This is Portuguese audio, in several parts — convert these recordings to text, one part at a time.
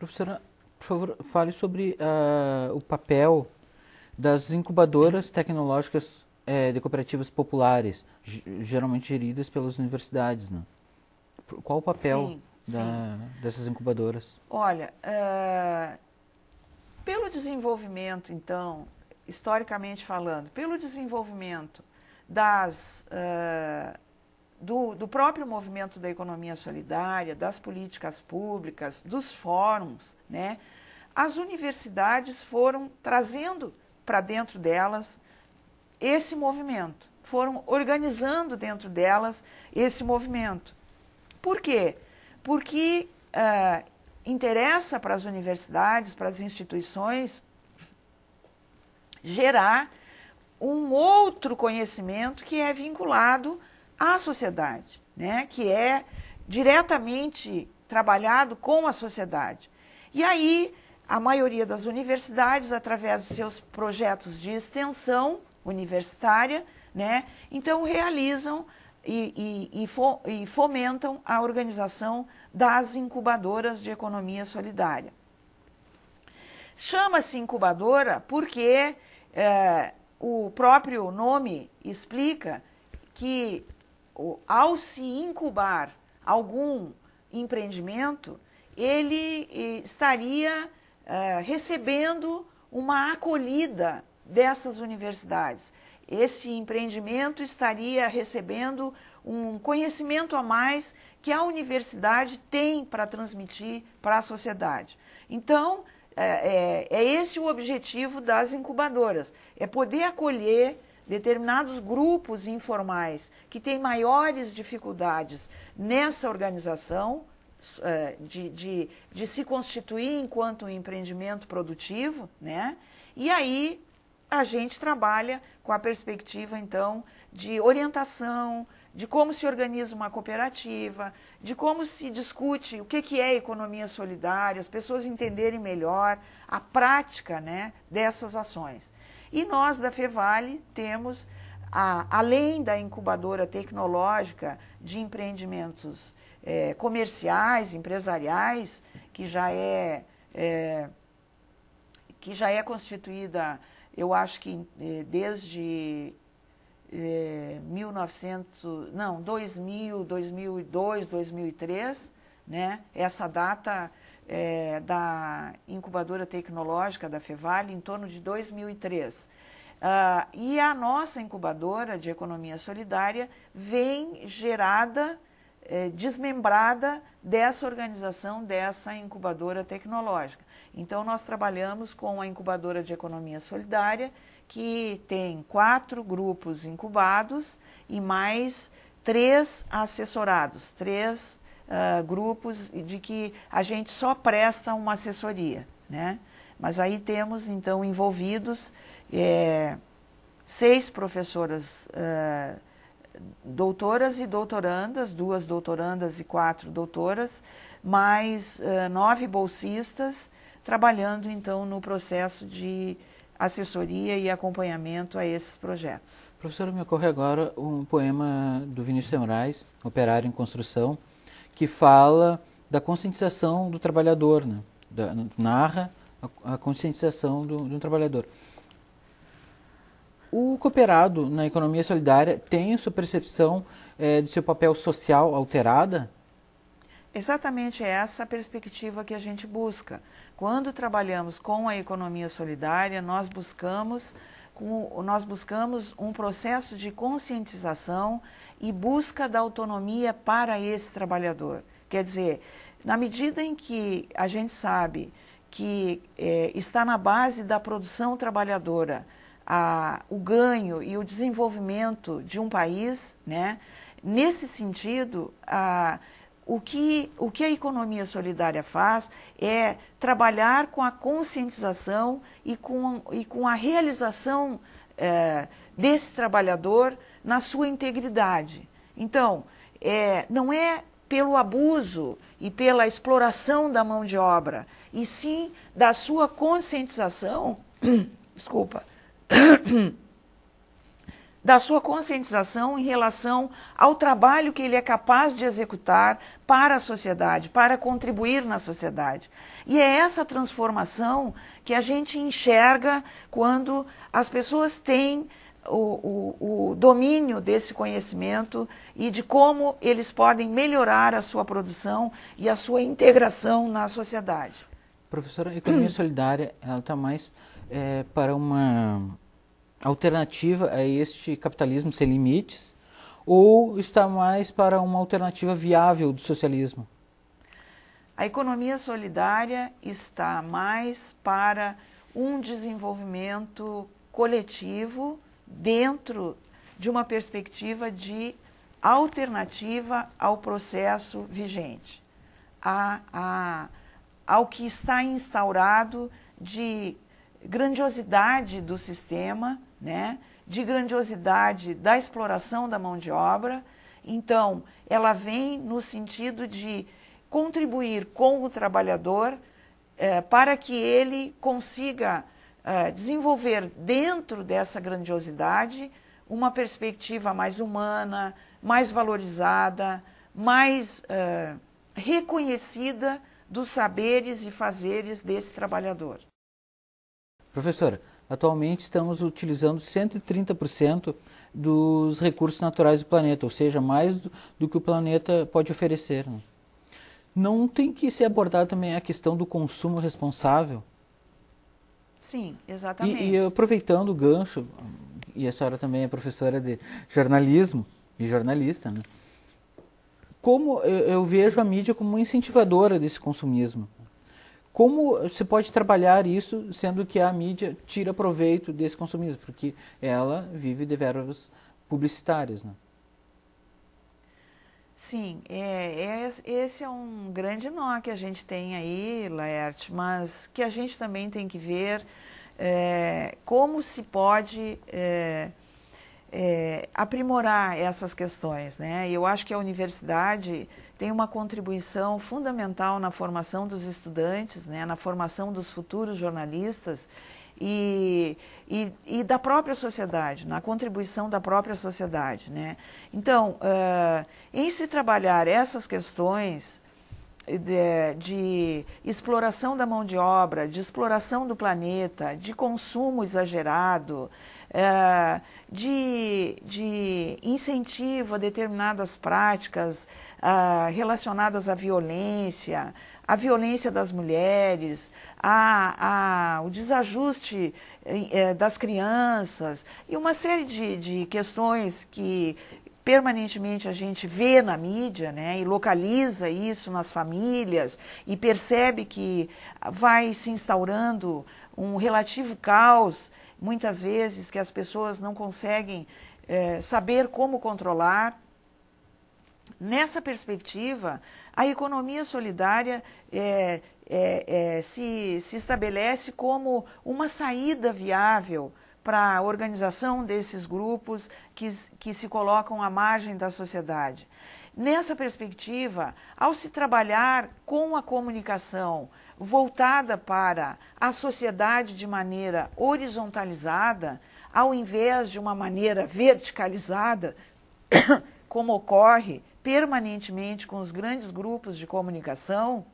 Professora, por favor, fale sobre uh, o papel das incubadoras tecnológicas é, de cooperativas populares, geralmente geridas pelas universidades. Né? Qual o papel sim, da, sim. dessas incubadoras? Olha, uh, pelo desenvolvimento, então, historicamente falando, pelo desenvolvimento das uh, do, do próprio movimento da economia solidária, das políticas públicas, dos fóruns, né, as universidades foram trazendo para dentro delas esse movimento, foram organizando dentro delas esse movimento. Por quê? Porque uh, interessa para as universidades, para as instituições, gerar um outro conhecimento que é vinculado à sociedade, né? que é diretamente trabalhado com a sociedade. E aí, a maioria das universidades, através de seus projetos de extensão universitária, né? então realizam e, e, e fomentam a organização das incubadoras de economia solidária. Chama-se incubadora porque é, o próprio nome explica que ao se incubar algum empreendimento, ele eh, estaria eh, recebendo uma acolhida dessas universidades. Esse empreendimento estaria recebendo um conhecimento a mais que a universidade tem para transmitir para a sociedade. Então, é, é esse o objetivo das incubadoras: é poder acolher determinados grupos informais que têm maiores dificuldades nessa organização, eh, de, de, de se constituir enquanto um empreendimento produtivo, né? E aí a gente trabalha com a perspectiva, então, de orientação, de como se organiza uma cooperativa, de como se discute o que é economia solidária, as pessoas entenderem melhor a prática né, dessas ações. E nós da Fevale temos, a, além da incubadora tecnológica de empreendimentos é, comerciais, empresariais, que já é, é, que já é constituída, eu acho que é, desde é, 1900, não, 2000, 2002, 2003, né? Essa data é, da incubadora tecnológica da Fevale em torno de 2003. Uh, ah, e a nossa incubadora de economia solidária vem gerada, é, desmembrada dessa organização, dessa incubadora tecnológica. Então, nós trabalhamos com a incubadora de economia solidária, que tem quatro grupos incubados e mais três assessorados, três uh, grupos de que a gente só presta uma assessoria, né? Mas aí temos então envolvidos é, seis professoras uh, doutoras e doutorandas, duas doutorandas e quatro doutoras, mais uh, nove bolsistas trabalhando então no processo de assessoria e acompanhamento a esses projetos. Professora, me ocorre agora um poema do Vinícius Moraes, Operário em Construção, que fala da conscientização do trabalhador, né? da, narra a, a conscientização do, do, trabalhador. O cooperado na economia solidária tem sua percepção é, de seu papel social alterada? Exatamente essa a perspectiva que a gente busca. Quando trabalhamos com a economia solidária, nós buscamos com, nós buscamos um processo de conscientização e busca da autonomia para esse trabalhador. Quer dizer, na medida em que a gente sabe que é, está na base da produção trabalhadora a, o ganho e o desenvolvimento de um país, né, nesse sentido, a, o que, o que a economia solidária faz é trabalhar com a conscientização e com, e com a realização é, desse trabalhador na sua integridade. Então, é, não é pelo abuso e pela exploração da mão de obra, e sim da sua conscientização, desculpa, da sua conscientização em relação ao trabalho que ele é capaz de executar para a sociedade, para contribuir na sociedade. E é essa transformação que a gente enxerga quando as pessoas têm o, o, o domínio desse conhecimento e de como eles podem melhorar a sua produção e a sua integração na sociedade. Professora, a economia solidária ela está mais é, para uma alternativa a este capitalismo sem limites ou está mais para uma alternativa viável do socialismo? A economia solidária está mais para um desenvolvimento coletivo dentro de uma perspectiva de alternativa ao processo vigente, a, a, ao que está instaurado de grandiosidade do sistema, né? de grandiosidade da exploração da mão de obra. Então, ela vem no sentido de contribuir com o trabalhador eh, para que ele consiga eh, desenvolver dentro dessa grandiosidade uma perspectiva mais humana, mais valorizada, mais eh, reconhecida dos saberes e fazeres desse trabalhador. Professora, atualmente estamos utilizando 130% dos recursos naturais do planeta, ou seja, mais do, do que o planeta pode oferecer. Né? Não tem que ser abordada também a questão do consumo responsável? Sim, exatamente. E, e aproveitando o gancho, e a senhora também é professora de jornalismo e jornalista, né? como eu, eu vejo a mídia como incentivadora desse consumismo? Como você pode trabalhar isso, sendo que a mídia tira proveito desse consumismo, porque ela vive de verbas publicitárias, né? Sim, é, é, esse é um grande nó que a gente tem aí, Laerte, mas que a gente também tem que ver é, como se pode é, é, aprimorar essas questões. Né? Eu acho que a universidade tem uma contribuição fundamental na formação dos estudantes, né? na formação dos futuros jornalistas e, e, e, da própria sociedade, na contribuição da própria sociedade. Né? Então, uh, em se trabalhar essas questões de, de, exploração da mão de obra, de exploração do planeta, de consumo exagerado, é, de, de incentivo a determinadas práticas ah, relacionadas à violência, à violência das mulheres, a, a, o desajuste é, das crianças e uma série de, de questões que permanentemente a gente vê na mídia né, e localiza isso nas famílias e percebe que vai se instaurando um relativo caos, muitas vezes que as pessoas não conseguem é, saber como controlar. Nessa perspectiva, a economia solidária é, é, se, se estabelece como uma saída viável para a organização desses grupos que, que se colocam à margem da sociedade. Nessa perspectiva, ao se trabalhar com a comunicação voltada para a sociedade de maneira horizontalizada, ao invés de uma maneira verticalizada, como ocorre permanentemente com os grandes grupos de comunicação,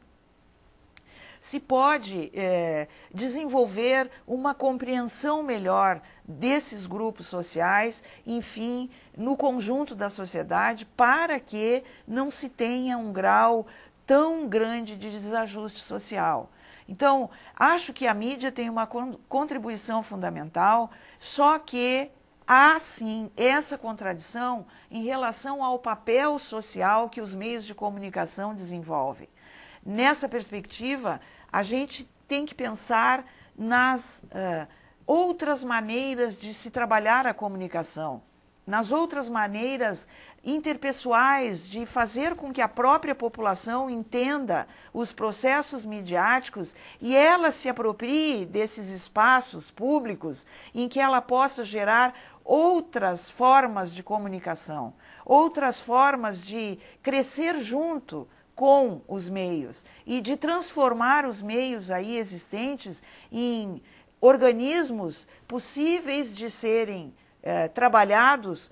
se pode é, desenvolver uma compreensão melhor desses grupos sociais, enfim, no conjunto da sociedade, para que não se tenha um grau tão grande de desajuste social. Então, acho que a mídia tem uma contribuição fundamental, só que há sim essa contradição em relação ao papel social que os meios de comunicação desenvolvem. Nessa perspectiva, a gente tem que pensar nas uh, outras maneiras de se trabalhar a comunicação, nas outras maneiras interpessoais de fazer com que a própria população entenda os processos midiáticos e ela se aproprie desses espaços públicos em que ela possa gerar outras formas de comunicação, outras formas de crescer junto com os meios e de transformar os meios aí existentes em organismos possíveis de serem eh, trabalhados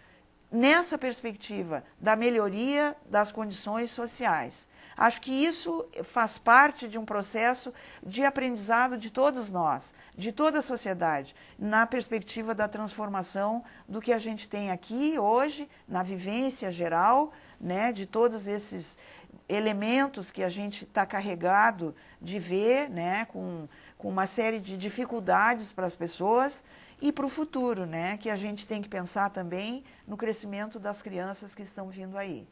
nessa perspectiva da melhoria das condições sociais. Acho que isso faz parte de um processo de aprendizado de todos nós, de toda a sociedade, na perspectiva da transformação do que a gente tem aqui hoje, na vivência geral, né, de todos esses elementos que a gente está carregado de ver, né, com, com uma série de dificuldades para as pessoas e para o futuro, né, que a gente tem que pensar também no crescimento das crianças que estão vindo aí.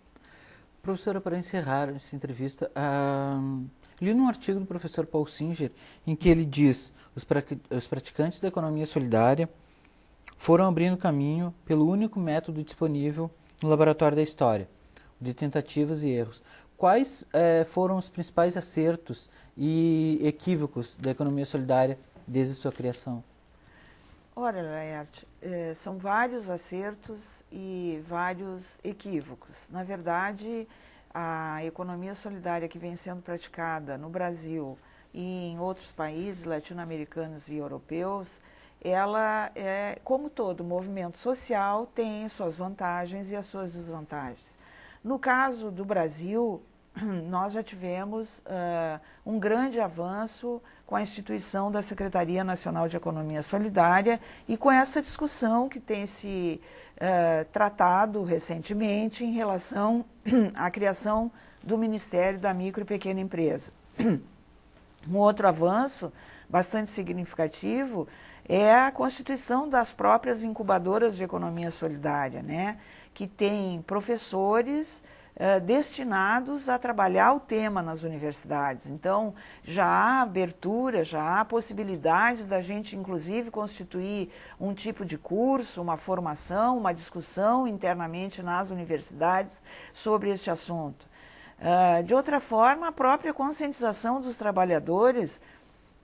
Professora, para encerrar essa entrevista, uh, li num artigo do professor Paul Singer em que ele diz os, pra, os praticantes da economia solidária foram abrindo caminho pelo único método disponível no laboratório da história, de tentativas e erros quais eh, foram os principais acertos e equívocos da economia solidária desde sua criação? Olha, Laerte, eh, são vários acertos e vários equívocos. Na verdade, a economia solidária que vem sendo praticada no Brasil e em outros países latino-americanos e europeus, ela é, como todo movimento social, tem suas vantagens e as suas desvantagens. No caso do Brasil, nós já tivemos uh, um grande avanço com a instituição da Secretaria Nacional de Economia Solidária e com essa discussão que tem se uh, tratado recentemente em relação à criação do Ministério da Micro e Pequena Empresa. Um outro avanço bastante significativo é a constituição das próprias incubadoras de economia solidária, né? que tem professores eh, destinados a trabalhar o tema nas universidades. Então, já há abertura, já há possibilidades da gente, inclusive, constituir um tipo de curso, uma formação, uma discussão internamente nas universidades sobre este assunto. Uh, de outra forma, a própria conscientização dos trabalhadores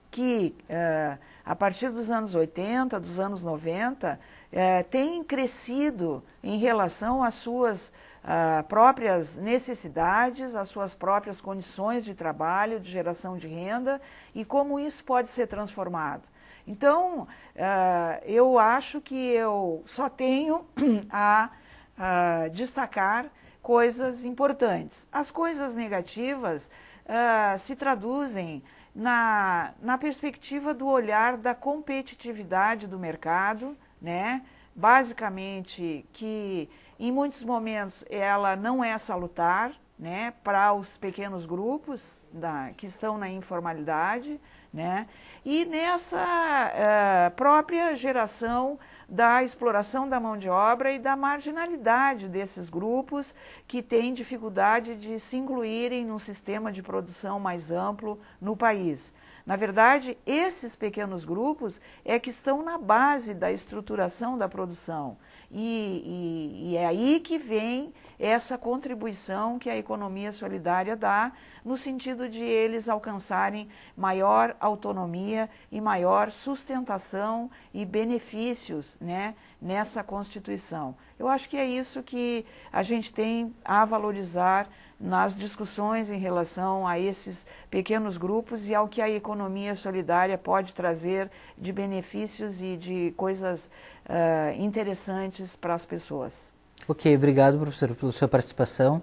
que, uh, a partir dos anos 80, dos anos 90, uh, crescido em relação às suas ah, próprias necessidades, as suas próprias condições de trabalho, de geração de renda e como isso pode ser transformado. Então, ah, eu acho que eu só tenho a, a ah, destacar coisas importantes. As coisas negativas ah, se traduzem na, na perspectiva do olhar da competitividade do mercado, né? basicamente que em muitos momentos ela não é salutar né, para os pequenos grupos da, que estão na informalidade né, e nessa uh, própria geração da exploração da mão de obra e da marginalidade desses grupos que têm dificuldade de se incluírem num sistema de produção mais amplo no país. Na verdade, esses pequenos grupos é que estão na base da estruturação da produção e, e, e é aí que vem essa contribuição que a economia solidária dá, no sentido de eles alcançarem maior autonomia e maior sustentação e benefícios né, nessa Constituição. Eu acho que é isso que a gente tem a valorizar nas discussões em relação a esses pequenos grupos e ao que a economia solidária pode trazer de benefícios e de coisas uh, interessantes para as pessoas. Ok, obrigado, professor, pela sua participação.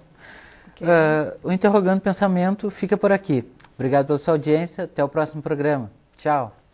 Okay. Uh, o Interrogando Pensamento fica por aqui. Obrigado pela sua audiência. Até o próximo programa. Tchau.